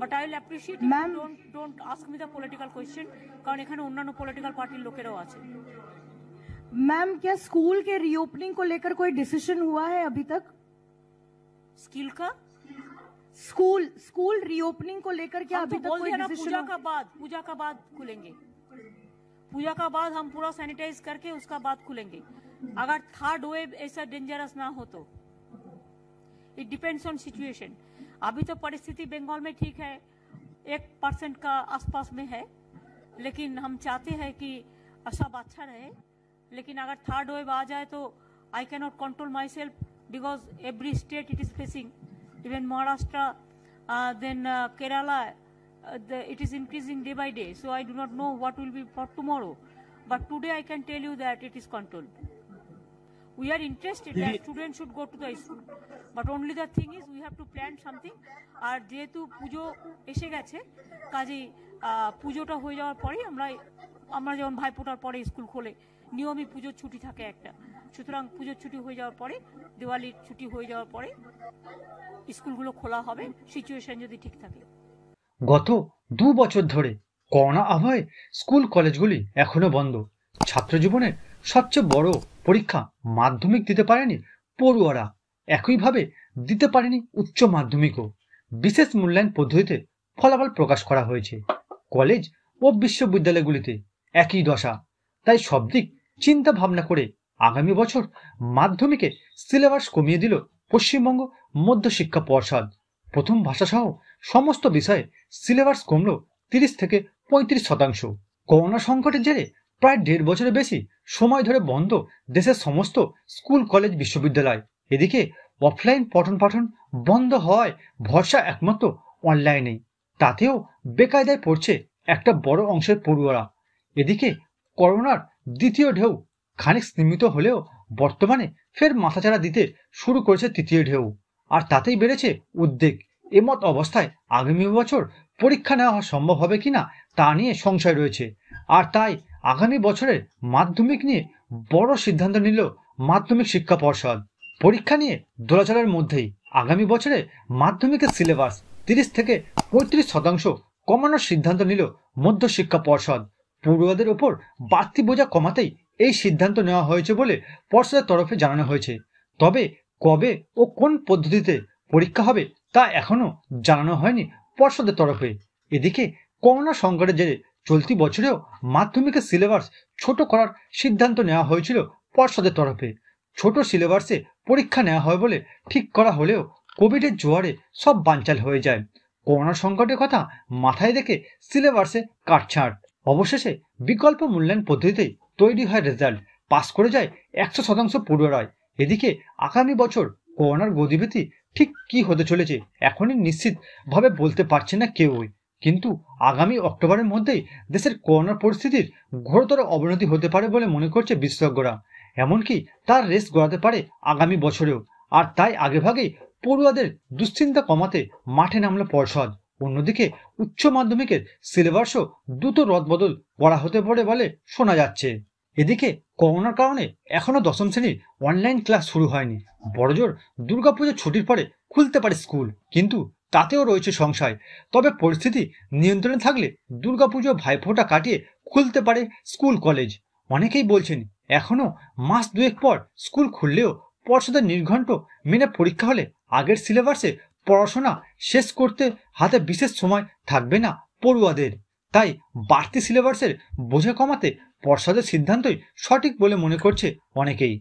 But I will appreciate ma'am don't don't ask me the political question কারণ এখানে অন্যান্য political পার্টির লোকেরাও আছে मैम क्या स्कूल के रीओपनिंग को लेकर कोई डिसीजन हुआ है अभी तक स्किल का स्कूल स्कूल रीओपनिंग को लेकर क्या तो अभी तक कोई डिसीजन पूजा का बाद पूजा का बाद खुलेंगे पूजा का बाद हम पूरा सैनिटाइज करके उसका बाद खुलेंगे अगर थर्ड वेव ऐसा डेंजरस ना हो तो इट डिपेंड्स ऑन सिचुएशन अभी तो परिस्थिति बंगाल में ठीक है एक परसेंट का आसपास में है लेकिन हम चाहते हैं कि सब अच्छा रहे लेकिन अगर थर्ड वेव आ जाए तो I can not control myself because every state it is facing even Maharashtra then Kerala it is increasing day by day so I do not know what will be for tomorrow but today I can tell you that it is control We are interested that students should go to the school. But only the thing is we have to plan something আর যেহেতু পুজো এসে গেছে কাজেই পুজোটা হয়ে যাওয়ার পরেই আমরা আমরা যেমন ভাইফোঁটার পরে স্কুল খোলে নিয়মই পুজোর ছুটি থাকে একটা সুতরাং পুজোর ছুটি হয়ে যাওয়ার পরে দিওয়ালির ছুটি হয়ে যাওয়ার পরে স্কুলগুলো খোলা হবে সিচুয়েশন যদি ঠিক থাকে গত দু বছর ধরে করোনা আবহে স্কুল কলেজগুলি এখনো বন্ধ ছাত্র জীবনের সবচেয়ে বড় পরীক্ষা মাধ্যমিক দিতে পারেনি পড়ুয়ারা একইভাবে দিতে পারেনি উচ্চ মাধ্যমিকও বিশেষ মূল্যায়ন পদ্ধতিতে ফলাফল প্রকাশ করা হয়েছে কলেজ ও বিশ্ববিদ্যালয়গুলিতে একই দশা তাই সব দিক চিন্তা ভাবনা করে আগামী বছর মাধ্যমিকে সিলেবাস কমিয়ে দিল পশ্চিমবঙ্গ মধ্যশিক্ষা পর্ষদ প্রথম ভাষাসহ সমস্ত বিষয়ে সিলেবাস কমল তিরিশ থেকে পঁয়ত্রিশ শতাংশ করোনা সংকটের জেরে প্রায় দেড় বছরের বেশি সময় ধরে বন্ধ দেশের সমস্ত স্কুল কলেজ বিশ্ববিদ্যালয় এদিকে অফলাইন পঠন পাঠন বন্ধ হয় ভরসা একমাত্র অনলাইনে তাতেও বেকায়দায় পড়ছে একটা বড় অংশের পড়ুয়ারা এদিকে করোনার দ্বিতীয় ঢেউ খানিক স্তীমিত হলেও বর্তমানে ফের মাথাচাড়া দিতে শুরু করেছে তৃতীয় ঢেউ আর তাতেই বেড়েছে উদ্বেগ এমত অবস্থায় আগামী বছর পরীক্ষা নেওয়া সম্ভব হবে কিনা তা নিয়ে সংশয় রয়েছে আর তাই আগামী বছরের মাধ্যমিক নিয়ে বড় সিদ্ধান্ত নিল মাধ্যমিক শিক্ষা পর্ষদ পরীক্ষা নিয়ে দোলাচলের মধ্যেই আগামী বছরে মাধ্যমিকের সিলেবাস তিরিশ থেকে পঁয়ত্রিশ শতাংশ কমানোর সিদ্ধান্ত নিল মধ্য শিক্ষা পর্ষদ পড়ুয়াদের ওপর বাড়তি বোঝা কমাতেই এই সিদ্ধান্ত নেওয়া হয়েছে বলে পর্ষদের তরফে জানানো হয়েছে তবে কবে ও কোন পদ্ধতিতে পরীক্ষা হবে তা এখনও জানানো হয়নি পর্ষদের তরফে এদিকে করোনা সংকটের জেরে চলতি বছরেও মাধ্যমিকের সিলেবাস ছোট করার সিদ্ধান্ত নেওয়া হয়েছিল পর্ষদের তরফে ছোট সিলেবাসে পরীক্ষা নেওয়া হয় বলে ঠিক করা হলেও কোভিডের জোয়ারে সব বানচাল হয়ে যায় করোনা সংকটের কথা মাথায় রেখে সিলেবাসে কাটছাঁট অবশেষে বিকল্প মূল্যায়ন পদ্ধতিতেই তৈরি হয় রেজাল্ট পাশ করে যায় একশো শতাংশ পড়ুয়ারায় এদিকে আগামী বছর করোনার গতিবিধি ঠিক কি হতে চলেছে এখনই নিশ্চিতভাবে বলতে পারছে না কেউই কিন্তু আগামী অক্টোবরের মধ্যেই দেশের করোনা পরিস্থিতির ঘোরতর অবনতি হতে পারে বলে মনে করছে বিশেষজ্ঞরা এমনকি তার রেস গড়াতে পারে আগামী বছরেও আর তাই আগেভাগেই পড়ুয়াদের দুশ্চিন্তা কমাতে মাঠে নামল পর্ষদ অন্যদিকে উচ্চ মাধ্যমিকের সিলেবাসও দ্রুত রদবদল করা হতে পারে বলে শোনা যাচ্ছে এদিকে করোনার কারণে এখনও দশম শ্রেণীর অনলাইন ক্লাস শুরু হয়নি বড়জোর দুর্গাপুজোর ছুটির পরে খুলতে পারে স্কুল কিন্তু তাতেও রয়েছে সংশয় তবে পরিস্থিতি নিয়ন্ত্রণে থাকলে দুর্গাপুজো ভাইফোঁটা কাটিয়ে খুলতে পারে স্কুল কলেজ অনেকেই বলছেন এখনও মাস দুয়েক পর স্কুল খুললেও পর্ষদের নির্ঘণ্ট মেনে পরীক্ষা হলে আগের সিলেবাসে পড়াশোনা শেষ করতে হাতে বিশেষ সময় থাকবে না পড়ুয়াদের তাই বাড়তি সিলেবাসের বোঝা কমাতে পর্ষদের সিদ্ধান্তই সঠিক বলে মনে করছে অনেকেই